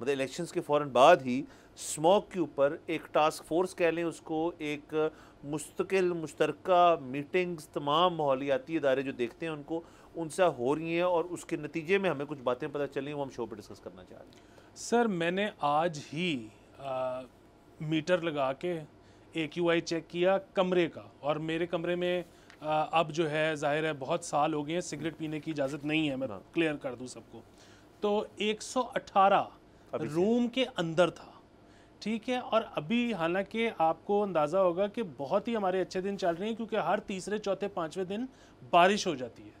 मतलब इलेक्शंस के फ़ौर बाद ही स्मोक के ऊपर एक टास्क फोर्स कह लें उसको एक मुस्तकिल मुश्तरक मीटिंग्स तमाम माहौलियाती इदारे जो देखते हैं उनको उनसे हो रही हैं और उसके नतीजे में हमें कुछ बातें पता चली वो हम शो पर डिस्कस करना चाह रहे हैं सर मैंने आज ही आ, मीटर लगा के ए क्यू आई चेक किया कमरे का और मेरे कमरे में आ, अब जो है जाहिर है बहुत साल हो गए हैं सिगरेट पीने की इजाज़त नहीं है मैं क्लियर हाँ। कर दूँ सबको तो 118 रूम के अंदर था ठीक है और अभी हालांकि आपको अंदाज़ा होगा कि बहुत ही हमारे अच्छे दिन चल रहे हैं क्योंकि हर तीसरे चौथे पांचवे दिन बारिश हो जाती है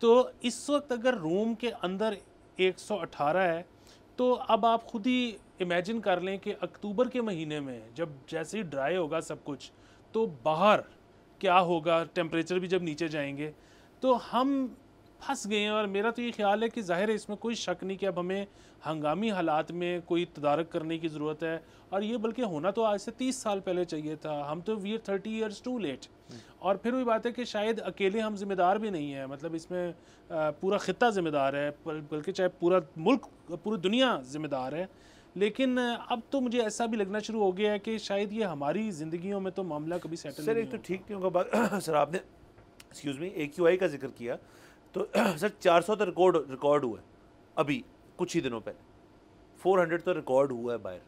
तो इस वक्त अगर रूम के अंदर 118 है तो अब आप खुद ही इमेजिन कर लें कि अक्टूबर के महीने में जब जैसे ही ड्राई होगा सब कुछ तो बाहर क्या होगा टेम्परेचर भी जब नीचे जाएंगे तो हम फंस गए हैं और मेरा तो ये ख्याल है कि ज़ाहिर है इसमें कोई शक नहीं कि अब हमें हंगामी हालात में कोई तदारक करने की ज़रूरत है और ये बल्कि होना तो आज से तीस साल पहले चाहिए था हम तो we are thirty years too late और फिर वही बात है कि शायद अकेले हम जिम्मेदार भी नहीं है मतलब इसमें पूरा ख़त्ता ज़िम्मेदार है बल्कि चाहे पूरा मुल्क पूरी दुनिया ज़िम्मेदार है लेकिन अब तो मुझे ऐसा भी लगना शुरू हो गया है कि शायद ये हमारी ज़िंदगियों में तो मामला कभी सेटल सर एक तो ठीक नहीं होगा सर आपने एक्सक्यूज़ मी ए का जिक्र किया तो सर चार सौ तो रिकॉर्ड रिकॉर्ड हुआ है अभी कुछ ही दिनों पहले फोर हंड्रेड तो रिकॉर्ड हुआ है बाहर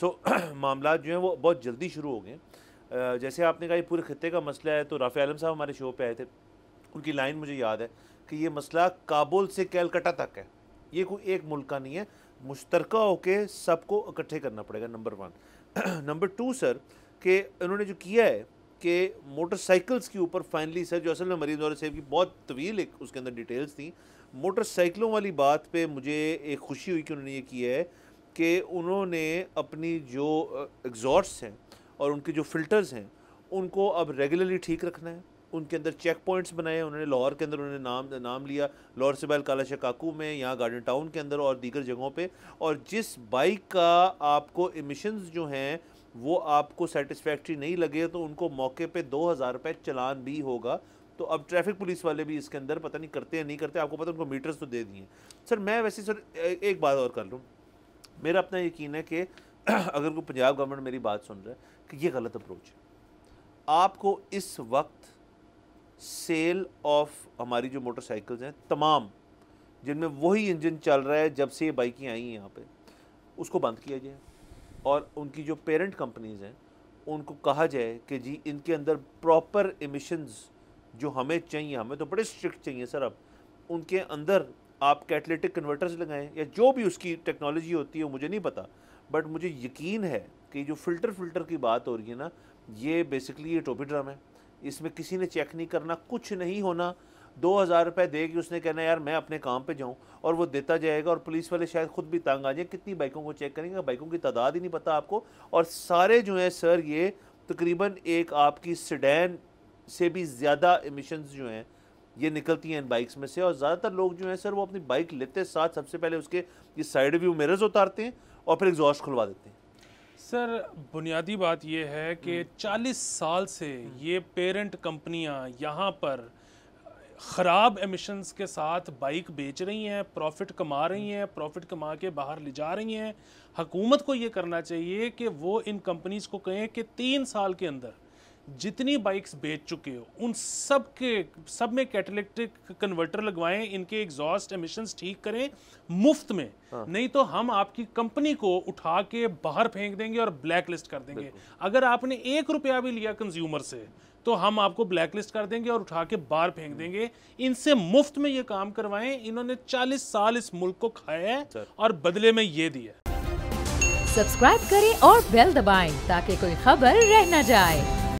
सो मामला जो हैं वो बहुत जल्दी शुरू हो गए जैसे आपने कहा ये पूरे खत्े का मसला है तो राफ़ी आलम साहब हमारे शो पे आए थे उनकी लाइन मुझे याद है कि ये मसला काबुल से कैलकटा तक है ये कोई एक मुल्क का नहीं है मुश्तरका होकर सबको इकट्ठे करना पड़ेगा number one number two sir कि उन्होंने जो किया है के मोटरसाइकिल्स के ऊपर फाइनली सर जो असल में मरीज और सेब की बहुत तवील एक उसके अंदर डिटेल्स थी मोटरसाइकिलों वाली बात पे मुझे एक खुशी हुई कि उन्होंने ये किया है कि उन्होंने अपनी जो एग्जॉट्स हैं और उनके जो फ़िल्टर्स हैं उनको अब रेगुलरली ठीक रखना है उनके अंदर चेक पॉइंट्स बनाए उन्होंने लाहौर के अंदर उन्होंने नाम नाम लिया लाहौर से बैल काला शकाकू में यहाँ गार्डन टाउन के अंदर और दीगर जगहों पे और जिस बाइक का आपको इमिशंस जो हैं वो आपको सेटिस्फैक्ट्री नहीं लगे तो उनको मौके पे दो हज़ार रुपये चलान भी होगा तो अब ट्रैफिक पुलिस वाले भी इसके अंदर पता नहीं करते हैं नहीं करते आपको पता उनको मीटर्स तो दे दिए सर मैं वैसे सर एक बात और कर लूँ मेरा अपना यकीन है कि अगर कोई पंजाब गवर्नमेंट मेरी बात सुन रहा है कि ये गलत अप्रोच है आपको इस वक्त सेल ऑफ हमारी जो मोटरसाइकिल्स हैं तमाम जिनमें वही इंजन चल रहा है जब से ये बाइकें आई हैं यहाँ पे उसको बंद किया जाए और उनकी जो पेरेंट कंपनीज़ हैं उनको कहा जाए कि जी इनके अंदर प्रॉपर एमिशंस जो हमें चाहिए हमें तो बड़े स्ट्रिक्ट चाहिए सर अब उनके अंदर आप कैटलेटिक कन्वर्टर्स लगाएं या जो भी उसकी टेक्नोलॉजी होती है मुझे नहीं पता बट मुझे यकीन है कि जो फ़िल्टर फिल्टर की बात हो रही है ना ये बेसिकली ये टोपी ड्रम है इसमें किसी ने चेक नहीं करना कुछ नहीं होना दो हज़ार रुपये दे के उसने कहना यार मैं अपने काम पे जाऊँ और वो देता जाएगा और पुलिस वाले शायद खुद भी तंग आ जाए कितनी बाइकों को चेक करेंगे बाइकों की तादाद ही नहीं पता आपको और सारे जो हैं सर ये तकरीबन एक आपकी सडैन से भी ज़्यादा इमिशंस जो हैं ये निकलती हैं इन बाइक्स में से और ज़्यादातर लोग जो हैं सर वो अपनी बाइक लेते साथ सबसे पहले उसके ये साइड व्यू मिरर्स उतारते हैं और फिर एग्जॉस्ट खुलवा देते हैं सर बुनियादी बात यह है कि 40 हम्म। साल से ये पेरेंट कंपनियां यहाँ पर ख़राब एमिशंस के साथ बाइक बेच रही हैं प्रॉफिट कमा रही हैं प्रॉफिट कमा के बाहर ले जा रही हैं हकूमत को ये करना चाहिए कि वो इन कंपनीज़ को कहें कि तीन साल के अंदर जितनी बाइक्स बेच चुके हो उन सब के सब में कैटेलिटिक कन्वर्टर लगवाएं इनके एग्जॉस्ट एमिशंस ठीक करें मुफ्त में हाँ। नहीं तो हम आपकी कंपनी को उठा के बाहर फेंक देंगे और ब्लैक लिस्ट कर देंगे अगर आपने एक रुपया भी लिया कंज्यूमर से तो हम आपको ब्लैक लिस्ट कर देंगे और उठा के बाहर फेंक हम्म। देंगे इनसे मुफ्त में ये काम करवाएं इन्होंने चालीस साल इस मुल्क को खाया है और बदले में ये दिया सब्सक्राइब करें और बेल दबाएं ताकि कोई खबर रह न जाए